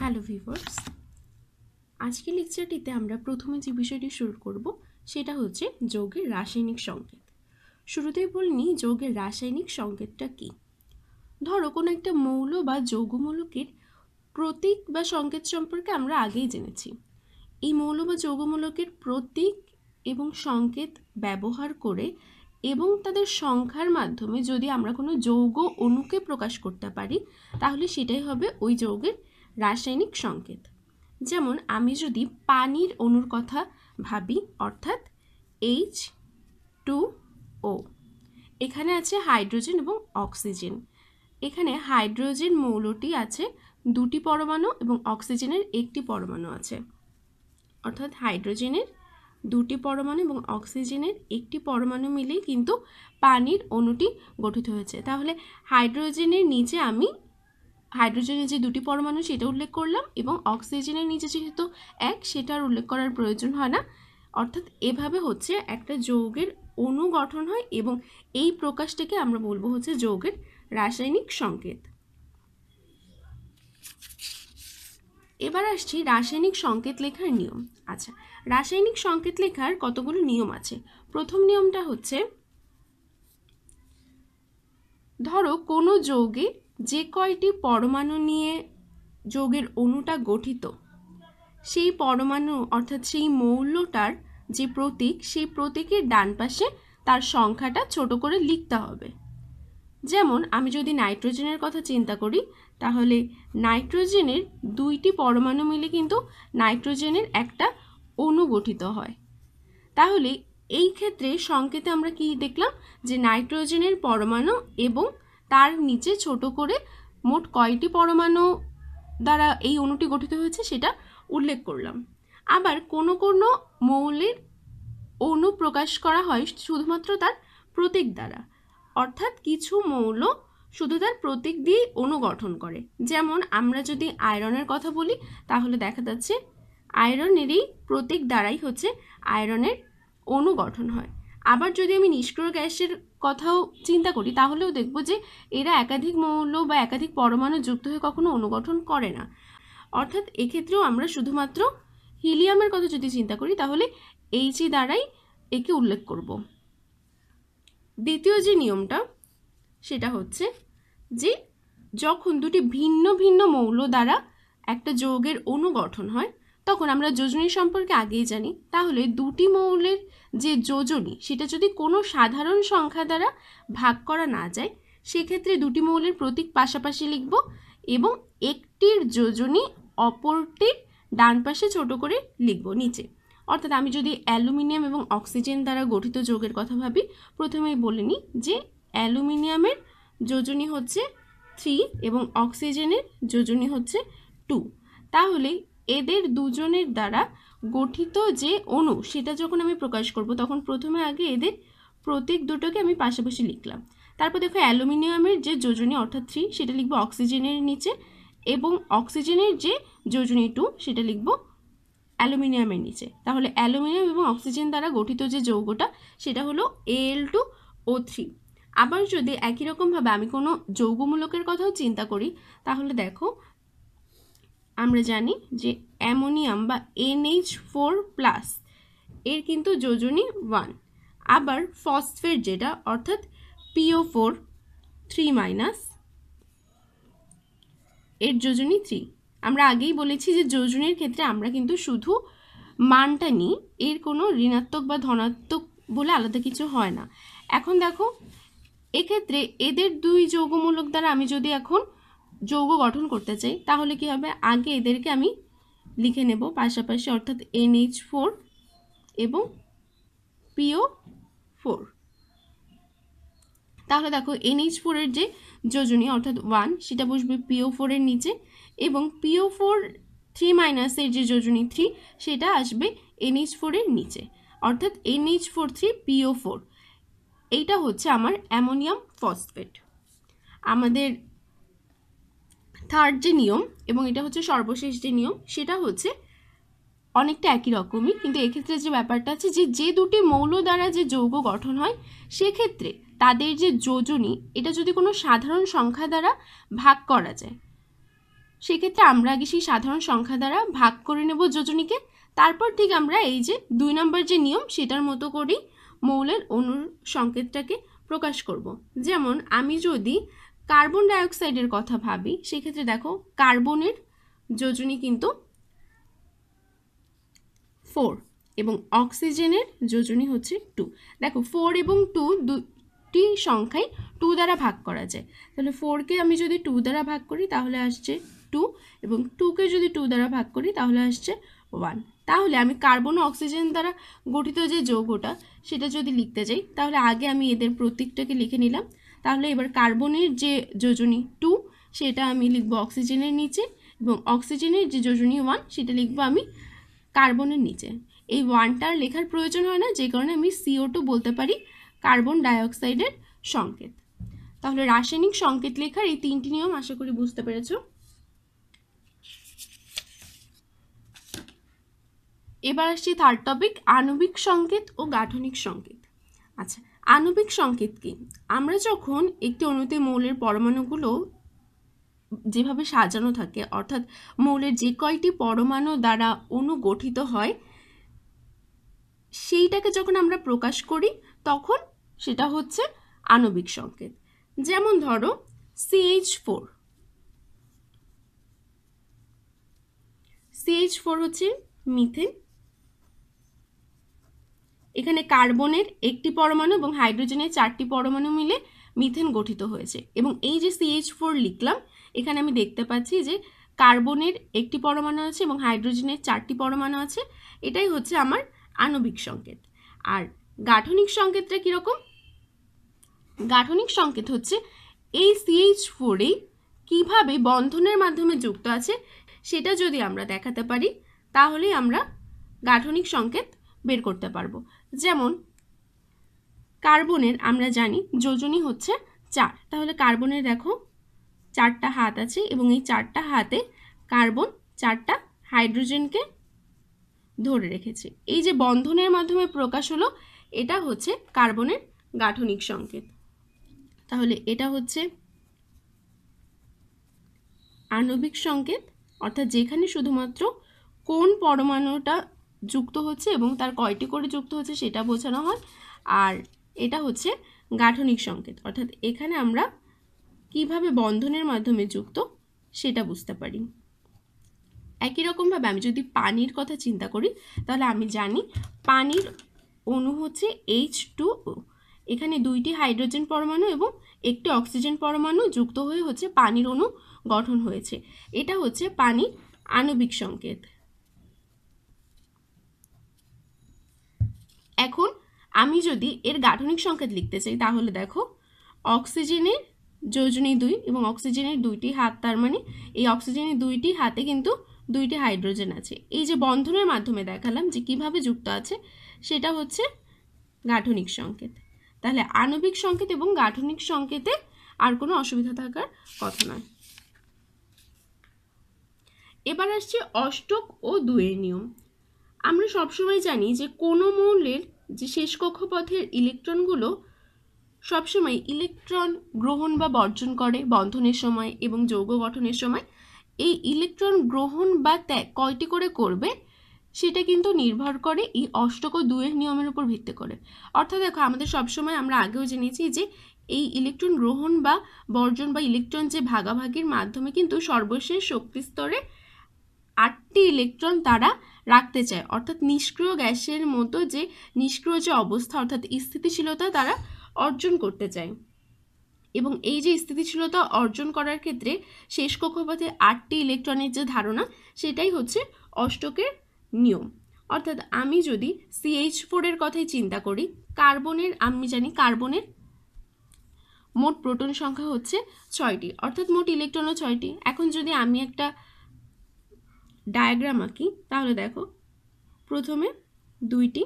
hello viewers আজকের লেকচারটিতে আমরা প্রথমে যে বিষয়টি শুরু করব সেটা হচ্ছে যৌগের রাসায়নিক সংকেত শুরুতেই বলিনি যৌগের রাসায়নিক সংকেতটা কি ধরো কোনো একটা মৌল বা যৌগমূলকের প্রতীক বা সংকেত সম্পর্কে আমরা আগেই জেনেছি এই মৌল বা যৌগমূলকের প্রতীক এবং সংকেত ব্যবহার করে এবং তাদের সংখ্যার মাধ্যমে যদি আমরা কোনো যৌগ অণুকে প্রকাশ করতে পারি তাহলে সেটাই হবে ওই যৌগের রাসায়নিক সংকেত যেমন আমি যদি পানির অণুর কথা ভাবি অর্থাৎ এইচ টু ও এখানে আছে হাইড্রোজেন এবং অক্সিজেন এখানে হাইড্রোজেন মৌলটি আছে দুটি পরমাণু এবং অক্সিজেনের একটি পরমাণু আছে অর্থাৎ হাইড্রোজেনের দুটি পরমাণু এবং অক্সিজেনের একটি পরমাণু মিলেই কিন্তু পানির অণুটি গঠিত হয়েছে তাহলে হাইড্রোজেনের নিচে আমি হাইড্রোজেনের যে দুটি পরমাণু সেটা উল্লেখ করলাম এবং অক্সিজেনের নিচে যেহেতু এক সেটা আর উল্লেখ করার প্রয়োজন হয় না অর্থাৎ এভাবে হচ্ছে একটা যৌগের অণু গঠন হয় এবং এই প্রকাশটাকে আমরা বলবো হচ্ছে যৌগের রাসায়নিক সংকেত এবার আসছি রাসায়নিক সংকেত লেখার নিয়ম আচ্ছা রাসায়নিক সংকেত লেখার কতগুলো নিয়ম আছে প্রথম নিয়মটা হচ্ছে ধরো কোনো যৌগে যে কয়টি পরমাণু নিয়ে যোগের অণুটা গঠিত সেই পরমাণু অর্থাৎ সেই মৌলটার যে প্রতীক সেই প্রতীকের ডান পাশে তার সংখ্যাটা ছোট করে লিখতে হবে যেমন আমি যদি নাইট্রোজেনের কথা চিন্তা করি তাহলে নাইট্রোজেনের দুইটি পরমাণু মিলে কিন্তু নাইট্রোজেনের একটা অণু গঠিত হয় তাহলে এই ক্ষেত্রে সংকেতে আমরা কি দেখলাম যে নাইট্রোজেনের পরমাণু এবং তার নিচে ছোট করে মোট কয়টি পরমাণু দ্বারা এই অণুটি গঠিত হয়েছে সেটা উল্লেখ করলাম আবার কোনো কোনো মৌলের অণু প্রকাশ করা হয় শুধুমাত্র তার প্রতীক দ্বারা অর্থাৎ কিছু মৌল শুধু তার প্রতীক দিয়েই অণু গঠন করে যেমন আমরা যদি আয়রনের কথা বলি তাহলে দেখা যাচ্ছে আয়রনেরই প্রতীক দ্বারাই হচ্ছে আয়রনের অণু গঠন হয় আবার যদি আমি নিষ্ক্রিয় গ্যাসের কথাও চিন্তা করি তাহলেও দেখব যে এরা একাধিক মৌল বা একাধিক পরমাণু যুক্ত হয়ে কখনো অনুগঠন করে না অর্থাৎ এক্ষেত্রেও আমরা শুধুমাত্র হিলিয়ামের কথা যদি চিন্তা করি তাহলে এইচই দ্বারাই একে উল্লেখ করব দ্বিতীয় যে নিয়মটা সেটা হচ্ছে যে যখন দুটি ভিন্ন ভিন্ন মৌল দ্বারা একটা যৌগের অনুগঠন হয় তখন আমরা যোজনী সম্পর্কে আগেই জানি তাহলে দুটি মৌলের যে যোজনী সেটা যদি কোনো সাধারণ সংখ্যা দ্বারা ভাগ করা না যায় সেক্ষেত্রে দুটি মৌলের প্রতীক পাশাপাশি লিখব এবং একটির যোজনী অপরটির ডান পাশে ছোটো করে লিখব নিচে অর্থাৎ আমি যদি অ্যালুমিনিয়াম এবং অক্সিজেন দ্বারা গঠিত যোগের কথা ভাবি প্রথমেই বলে নিই যে অ্যালুমিনিয়ামের যোজনী হচ্ছে থ্রি এবং অক্সিজেনের যোজনী হচ্ছে টু তাহলে এদের দুজনের দ্বারা গঠিত যে অণু সেটা যখন আমি প্রকাশ করব তখন প্রথমে আগে এদের প্রতীক দুটোকে আমি পাশাপাশি লিখলাম তারপর দেখো অ্যালুমিনিয়ামের যে যোজনী অর্থাৎ থ্রি সেটা লিখবো অক্সিজেনের নিচে এবং অক্সিজেনের যে যোজনী টু সেটা লিখবো অ্যালুমিনিয়ামের নিচে তাহলে অ্যালুমিনিয়াম এবং অক্সিজেন দ্বারা গঠিত যে যৌগটা সেটা হলো এল টু ও থ্রি আবার যদি একই রকমভাবে আমি কোনো যৌগমূলকের কথাও চিন্তা করি তাহলে দেখো আমরা জানি যে অ্যামোনিয়াম বা এনএইচ ফোর প্লাস এর কিন্তু যোজনী ওয়ান আবার ফসফেট যেটা অর্থাৎ পিও ফোর থ্রি মাইনাস এর যোজনী থ্রি আমরা আগেই বলেছি যে যোজনীর ক্ষেত্রে আমরা কিন্তু শুধু মানটা নিই এর কোনো ঋণাত্মক বা ধনাত্মক বলে আলাদা কিছু হয় না এখন দেখো এক্ষেত্রে এদের দুই যৌগমূলক দ্বারা আমি যদি এখন যৌগ গঠন করতে চাই তাহলে কি হবে আগে এদেরকে আমি লিখে নেব পাশাপাশি অর্থাৎ এনএইচ ফোর এবং পিও ফোর তাহলে দেখো এনএইচ ফোরের যে যোজনী অর্থাৎ ওয়ান সেটা বসবে পিও ফোরের নিচে এবং পিও ফোর থ্রি মাইনাসের যে যোজনী থ্রি সেটা আসবে এনএইচ ফোরের নিচে অর্থাৎ NH four three PO four এইটা হচ্ছে আমার অ্যামোনিয়াম ফসফেট আমাদের থার্ড যে নিয়ম এবং এটা হচ্ছে সর্বশেষ যে নিয়ম সেটা হচ্ছে অনেকটা একই রকমই কিন্তু এক্ষেত্রে যে ব্যাপারটা আছে যে যে দুটি মৌল দ্বারা যে যৌগ গঠন হয় সেক্ষেত্রে তাদের যে যোজনী এটা যদি কোনো সাধারণ সংখ্যা দ্বারা ভাগ করা যায় সেক্ষেত্রে আমরা আগে সেই সাধারণ সংখ্যা দ্বারা ভাগ করে নেব যোজনীকে তারপর ঠিক আমরা এই যে দুই নম্বর যে নিয়ম সেটার মতো করেই মৌলের অনুর সংকেতটাকে প্রকাশ করব যেমন আমি যদি কার্বন ডাইঅক্সাইডের কথা ভাবি সেক্ষেত্রে দেখো কার্বনের যোজনী কিন্তু ফোর এবং অক্সিজেনের যোজনী হচ্ছে টু দেখো ফোর এবং টু দুটি সংখ্যাই টু দ্বারা ভাগ করা যায় তাহলে ফোরকে আমি যদি টু দ্বারা ভাগ করি তাহলে আসছে টু এবং টুকে যদি টু দ্বারা ভাগ করি তাহলে আসছে ওয়ান তাহলে আমি কার্বন অক্সিজেন দ্বারা গঠিত যে যৌগটা সেটা যদি লিখতে যাই তাহলে আগে আমি এদের প্রতীকটাকে লিখে নিলাম তাহলে এবার কার্বনের যে যোজনী টু সেটা আমি লিখবো অক্সিজেনের নিচে এবং অক্সিজেনের যে যোজনী ওয়ান সেটা লিখবো আমি কার্বনের নিচে এই ওয়ানটার লেখার প্রয়োজন হয় না যে কারণে আমি সিও টু বলতে পারি কার্বন ডাইঅক্সাইডের সংকেত তাহলে রাসায়নিক সংকেত লেখার এই তিনটি নিয়ম আশা করি বুঝতে পেরেছ এবার আসছি থার্ড টপিক আণবিক সংকেত ও গাঠনিক সংকেত আচ্ছা আণবিক সংকেত কি আমরা যখন একটি অণুতে মৌলের পরমাণুগুলো যেভাবে সাজানো থাকে অর্থাৎ মৌলের যে কয়টি পরমাণু দ্বারা অণু গঠিত হয় সেইটাকে যখন আমরা প্রকাশ করি তখন সেটা হচ্ছে আণবিক সংকেত যেমন ধরো সিএইচ ফোর সিএইচ ফোর হচ্ছে মিথেন এখানে কার্বনের একটি পরমাণু এবং হাইড্রোজেনের চারটি পরমাণু মিলে মিথেন গঠিত হয়েছে এবং এই যে সিএইচ ফোর লিখলাম এখানে আমি দেখতে পাচ্ছি যে কার্বনের একটি পরমাণু আছে এবং হাইড্রোজেনের চারটি পরমাণু আছে এটাই হচ্ছে আমার আণবিক সংকেত আর গাঠনিক সংকেতটা কীরকম গাঠনিক সংকেত হচ্ছে এই সিএইচ ফোরেই কীভাবে বন্ধনের মাধ্যমে যুক্ত আছে সেটা যদি আমরা দেখাতে পারি তাহলে আমরা গাঠনিক সংকেত বের করতে পারবো যেমন কার্বনের আমরা জানি যোজনই হচ্ছে চার তাহলে কার্বনের দেখো চারটা হাত আছে এবং এই চারটা হাতে কার্বন চারটা হাইড্রোজেনকে ধরে রেখেছে এই যে বন্ধনের মাধ্যমে প্রকাশ হলো এটা হচ্ছে কার্বনের গাঠনিক সংকেত তাহলে এটা হচ্ছে আণবিক সংকেত অর্থাৎ যেখানে শুধুমাত্র কোন পরমাণুটা যুক্ত হচ্ছে এবং তার কয়টি করে যুক্ত হচ্ছে সেটা বোঝানো হয় আর এটা হচ্ছে গাঠনিক সংকেত অর্থাৎ এখানে আমরা কিভাবে বন্ধনের মাধ্যমে যুক্ত সেটা বুঝতে পারি একই রকমভাবে আমি যদি পানির কথা চিন্তা করি তাহলে আমি জানি পানির অণু হচ্ছে এইচ টু এখানে দুইটি হাইড্রোজেন পরমাণু এবং একটি অক্সিজেন পরমাণু যুক্ত হয়ে হচ্ছে পানির অণু গঠন হয়েছে এটা হচ্ছে পানির আণবিক সংকেত এখন আমি যদি এর গাঠনিক সংকেত লিখতে চাই তাহলে দেখো অক্সিজেনের যোজনী দুই এবং অক্সিজেনের দুইটি হাত তার মানে এই অক্সিজেনের দুইটি হাতে কিন্তু দুইটি হাইড্রোজেন আছে এই যে বন্ধনের মাধ্যমে দেখালাম যে কিভাবে যুক্ত আছে সেটা হচ্ছে গাঠনিক সংকেত তাহলে আণবিক সংকেত এবং গাঠনিক সংকেতে আর কোনো অসুবিধা থাকার কথা নয় এবার আসছে অষ্টক ও দুয়ের নিয়ম আমরা সবসময় জানি যে কোনো মৌলের যে শেষ কক্ষপথের ইলেকট্রনগুলো সবসময় ইলেকট্রন গ্রহণ বা বর্জন করে বন্ধনের সময় এবং যৌগ গঠনের সময় এই ইলেকট্রন গ্রহণ বা ত্যাগ কয়টি করে করবে সেটা কিন্তু নির্ভর করে এই অষ্টক দুয়ের নিয়মের উপর ভিত্তি করে অর্থাৎ দেখো আমাদের সবসময় আমরা আগেও জেনেছি যে এই ইলেকট্রন গ্রহণ বা বর্জন বা ইলেকট্রন যে ভাগাভাগির মাধ্যমে কিন্তু সর্বশেষ শক্তি স্তরে আটটি ইলেকট্রন তারা রাখতে চায় অর্থাৎ নিষ্ক্রিয় গ্যাসের মতো যে নিষ্ক্রিয় যে অবস্থা অর্থাৎ স্থিতিশীলতা তারা অর্জন করতে চায় এবং এই যে স্থিতিশীলতা অর্জন করার ক্ষেত্রে শেষ কক্ষপথে আটটি ইলেকট্রনের যে ধারণা সেটাই হচ্ছে অষ্টকের নিয়ম অর্থাৎ আমি যদি সিএইচ ফোরের কথাই চিন্তা করি কার্বনের আমি জানি কার্বনের মোট প্রোটন সংখ্যা হচ্ছে ছয়টি অর্থাৎ মোট ইলেকট্রনও ছয়টি এখন যদি আমি একটা ডায়াগ্রাম আঁকি তাহলে দেখো প্রথমে দুইটি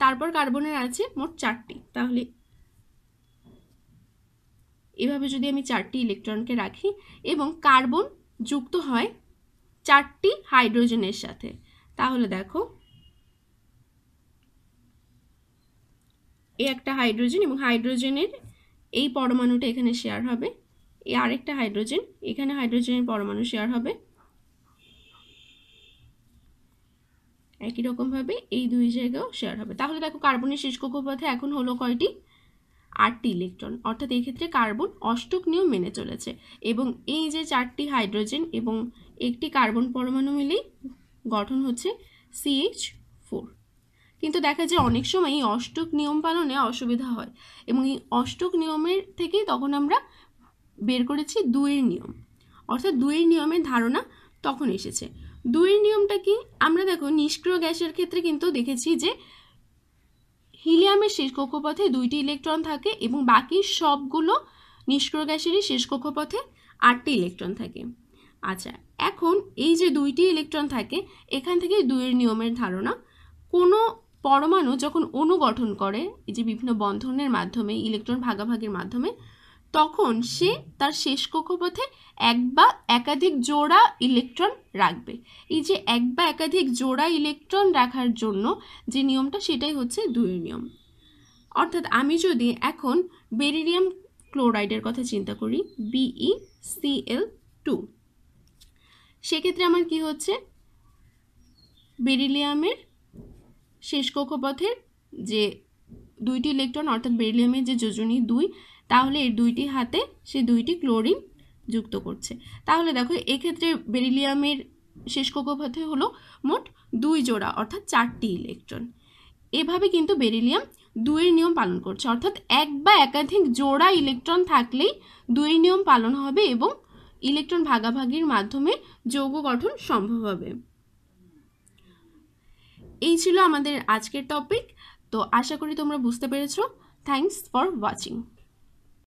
তারপর কার্বনের আছে মোট চারটি তাহলে এভাবে যদি আমি চারটি ইলেকট্রনকে রাখি এবং কার্বন যুক্ত হয় চারটি হাইড্রোজেনের সাথে তাহলে দেখো এ একটা হাইড্রোজেন এবং হাইড্রোজেনের এই পরমাণুটা এখানে শেয়ার হবে এই আরেকটা হাইড্রোজেন এখানে হাইড্রোজেনের পরমাণু শেয়ার হবে একই রকমভাবে এই দুই জায়গাও শেয়ার হবে তাহলে দেখো কার্বনের শেষ কক্ষপথে এখন হলো কয়টি আটটি ইলেকট্রন অর্থাৎ এক্ষেত্রে কার্বন অষ্টক নিয়ম মেনে চলেছে এবং এই যে চারটি হাইড্রোজেন এবং একটি কার্বন পরমাণু মিলেই গঠন হচ্ছে সিএইচ ফোর কিন্তু দেখা যায় অনেক সময় এই অষ্টক নিয়ম পালনে অসুবিধা হয় এবং এই অষ্টক নিয়মের থেকেই তখন আমরা বের করেছি দুইয়ের নিয়ম অর্থাৎ দুইয়ের নিয়মের ধারণা তখন এসেছে দুইয়ের নিয়মটা কি আমরা দেখো নিষ্ক্রিয় গ্যাসের ক্ষেত্রে কিন্তু দেখেছি যে হিলিয়ামের শেষ কক্ষপথে দুইটি ইলেকট্রন থাকে এবং বাকি সবগুলো নিষ্ক্রিয় গ্যাসেরই শেষ কক্ষপথে আটটি ইলেকট্রন থাকে আচ্ছা এখন এই যে দুইটি ইলেকট্রন থাকে এখান থেকে দুইয়ের নিয়মের ধারণা কোনো পরমাণু যখন অনুগঠন করে এই যে বিভিন্ন বন্ধনের মাধ্যমে ইলেকট্রন ভাগাভাগির মাধ্যমে তখন সে তার শেষ কক্ষপথে এক বা একাধিক জোড়া ইলেকট্রন রাখবে এই যে এক বা একাধিক জোড়া ইলেকট্রন রাখার জন্য যে নিয়মটা সেটাই হচ্ছে দুই নিয়ম অর্থাৎ আমি যদি এখন বেরিলিয়াম ক্লোরাইডের কথা চিন্তা করি বিই সিএল টু সেক্ষেত্রে আমার কি হচ্ছে বেরিলিয়ামের শেষ কক্ষপথের যে দুইটি ইলেকট্রন অর্থাৎ বেরিলিয়ামের যে যোজনী দুই তাহলে এর দুইটি হাতে সে দুইটি ক্লোরিন যুক্ত করছে তাহলে দেখো এক্ষেত্রে বেরিলিয়ামের শেষ কক্ষপথে হলো মোট দুই জোড়া অর্থাৎ চারটি ইলেকট্রন এভাবে কিন্তু বেরিলিয়াম দুইয়ের নিয়ম পালন করছে অর্থাৎ এক বা একাধিক জোড়া ইলেকট্রন থাকলেই দুইয়ের নিয়ম পালন হবে এবং ইলেকট্রন ভাগাভাগির মাধ্যমে যৌগ গঠন সম্ভব হবে এই ছিল আমাদের আজকের টপিক তো আশা করি তোমরা বুঝতে পেরেছ থ্যাংকস ফর ওয়াচিং